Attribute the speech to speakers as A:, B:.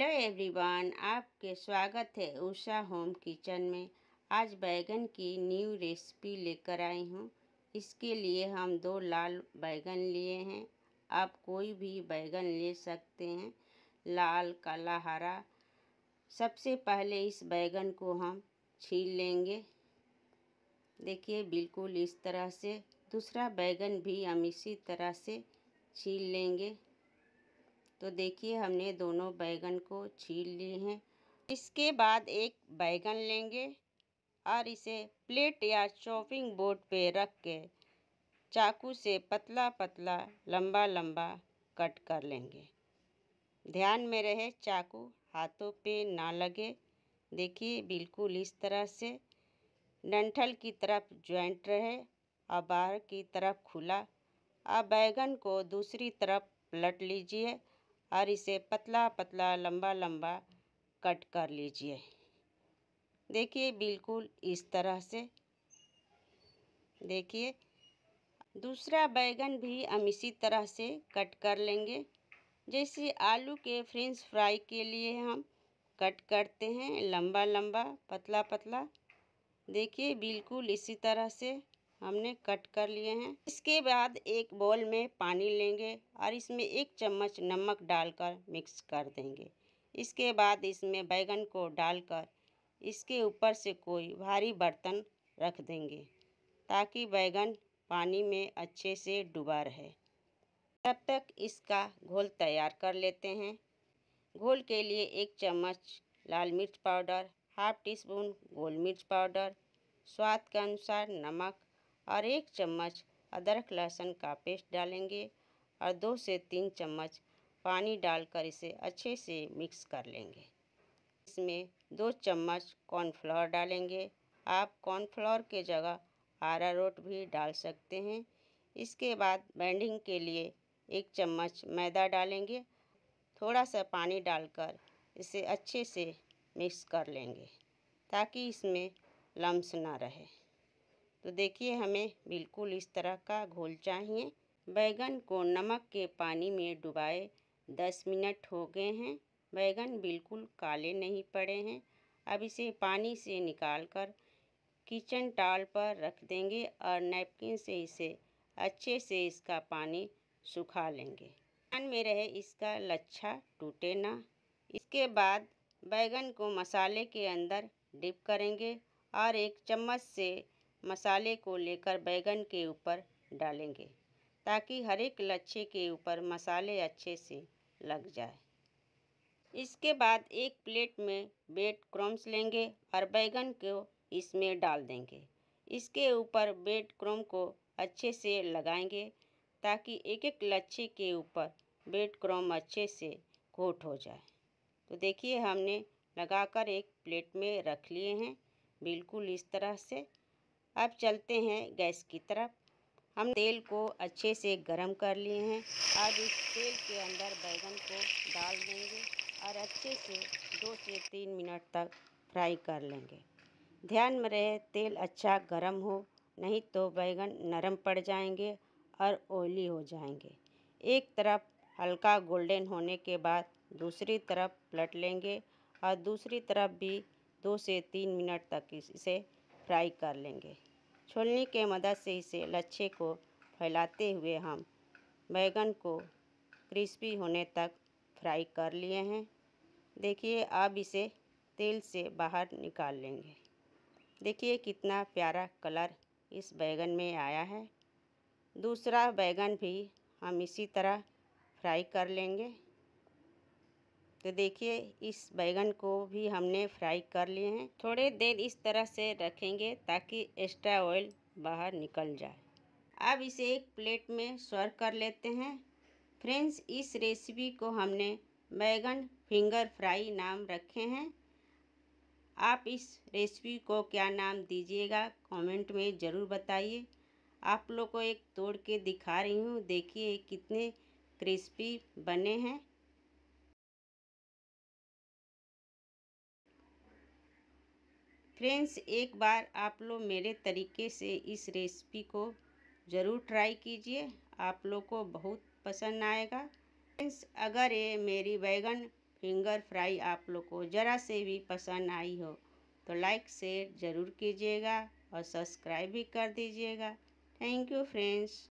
A: hello everyone आपके स्वागत है उषा होम किचन में आज बैगन की न्यू रेसिपी लेकर आई हूँ इसके लिए हम दो लाल बैगन लिए हैं आप कोई भी बैगन ले सकते हैं लाल काला हरा सबसे पहले इस बैगन को हम छील लेंगे देखिए बिल्कुल इस तरह से दूसरा बैगन भी हम इसी तरह से छील लेंगे तो देखिए हमने दोनों बैगन को छील लिए हैं इसके बाद एक बैगन लेंगे और इसे प्लेट या चॉपिंग बोर्ड पे रख के चाकू से पतला पतला लंबा लंबा कट कर लेंगे ध्यान में रहे चाकू हाथों पे ना लगे देखिए बिल्कुल इस तरह से डंठल की तरफ जॉइंट रहे और बाहर की तरफ खुला और बैगन को दूसरी तरफ पलट लीजिए और इसे पतला पतला लंबा लंबा कट कर लीजिए देखिए बिल्कुल इस तरह से देखिए दूसरा बैगन भी हम इसी तरह से कट कर लेंगे जैसे आलू के फ्रेंच फ्राई के लिए हम कट करते हैं लंबा लंबा पतला पतला देखिए बिल्कुल इसी तरह से हमने कट कर लिए हैं इसके बाद एक बॉल में पानी लेंगे और इसमें एक चम्मच नमक डालकर मिक्स कर देंगे इसके बाद इसमें बैगन को डालकर इसके ऊपर से कोई भारी बर्तन रख देंगे ताकि बैगन पानी में अच्छे से डूबा रहे तब तक इसका घोल तैयार कर लेते हैं घोल के लिए एक चम्मच लाल मिर्च पाउडर हाफ टी स्पून गोल मिर्च पाउडर स्वाद के अनुसार नमक और एक चम्मच अदरक लहसुन का पेस्ट डालेंगे और दो से तीन चम्मच पानी डालकर इसे अच्छे से मिक्स कर लेंगे इसमें दो चम्मच कॉर्नफ्लोर डालेंगे आप कॉर्नफ्लोर के जगह आरा रोट भी डाल सकते हैं इसके बाद बैंडिंग के लिए एक चम्मच मैदा डालेंगे थोड़ा सा पानी डालकर इसे अच्छे से मिक्स कर लेंगे ताकि इसमें लम्स ना रहे तो देखिए हमें बिल्कुल इस तरह का घोल चाहिए बैगन को नमक के पानी में डुबाए दस मिनट हो गए हैं बैगन बिल्कुल काले नहीं पड़े हैं अब इसे पानी से निकालकर किचन टाल पर रख देंगे और नैपकिन से इसे अच्छे से इसका पानी सुखा लेंगे ध्यान में रहे इसका लच्छा टूटे ना इसके बाद बैगन को मसाले के अंदर डिप करेंगे और एक चम्मच से मसाले को लेकर बैगन के ऊपर डालेंगे ताकि हर एक लच्छे के ऊपर मसाले अच्छे से लग जाए इसके बाद एक प्लेट में बेड क्रम्स लेंगे और बैगन को इसमें डाल देंगे इसके ऊपर बेड क्रम को अच्छे से लगाएंगे ताकि एक एक लच्छे के ऊपर बेड क्रम अच्छे से कोट हो जाए तो देखिए हमने लगाकर एक प्लेट में रख लिए हैं बिल्कुल इस तरह से अब चलते हैं गैस की तरफ हम तेल को अच्छे से गर्म कर लिए हैं अब इस तेल के अंदर बैगन को डाल देंगे और अच्छे से दो से तीन मिनट तक फ्राई कर लेंगे ध्यान में रहे तेल अच्छा गर्म हो नहीं तो बैगन नरम पड़ जाएंगे और ऑयली हो जाएंगे एक तरफ हल्का गोल्डन होने के बाद दूसरी तरफ पलट लेंगे और दूसरी तरफ भी दो से तीन मिनट तक इसे फ्राई कर लेंगे छोलनी के मदद से इसे लच्छे को फैलाते हुए हम बैगन को क्रिस्पी होने तक फ्राई कर लिए हैं देखिए अब इसे तेल से बाहर निकाल लेंगे देखिए कितना प्यारा कलर इस बैगन में आया है दूसरा बैगन भी हम इसी तरह फ्राई कर लेंगे तो देखिए इस बैगन को भी हमने फ्राई कर लिए हैं थोड़े देर इस तरह से रखेंगे ताकि एक्स्ट्रा ऑयल बाहर निकल जाए अब इसे एक प्लेट में सर्व कर लेते हैं फ्रेंड्स इस रेसिपी को हमने बैगन फिंगर फ्राई नाम रखे हैं आप इस रेसिपी को क्या नाम दीजिएगा कमेंट में ज़रूर बताइए आप लोग को एक तोड़ के दिखा रही हूँ देखिए कितने क्रिस्पी बने हैं फ्रेंड्स एक बार आप लोग मेरे तरीके से इस रेसिपी को ज़रूर ट्राई कीजिए आप लोग को बहुत पसंद आएगा फ्रेंड्स अगर ये मेरी बैगन फिंगर फ्राई आप लोग को ज़रा से भी पसंद आई हो तो लाइक शेयर ज़रूर कीजिएगा और सब्सक्राइब भी कर दीजिएगा थैंक यू फ्रेंड्स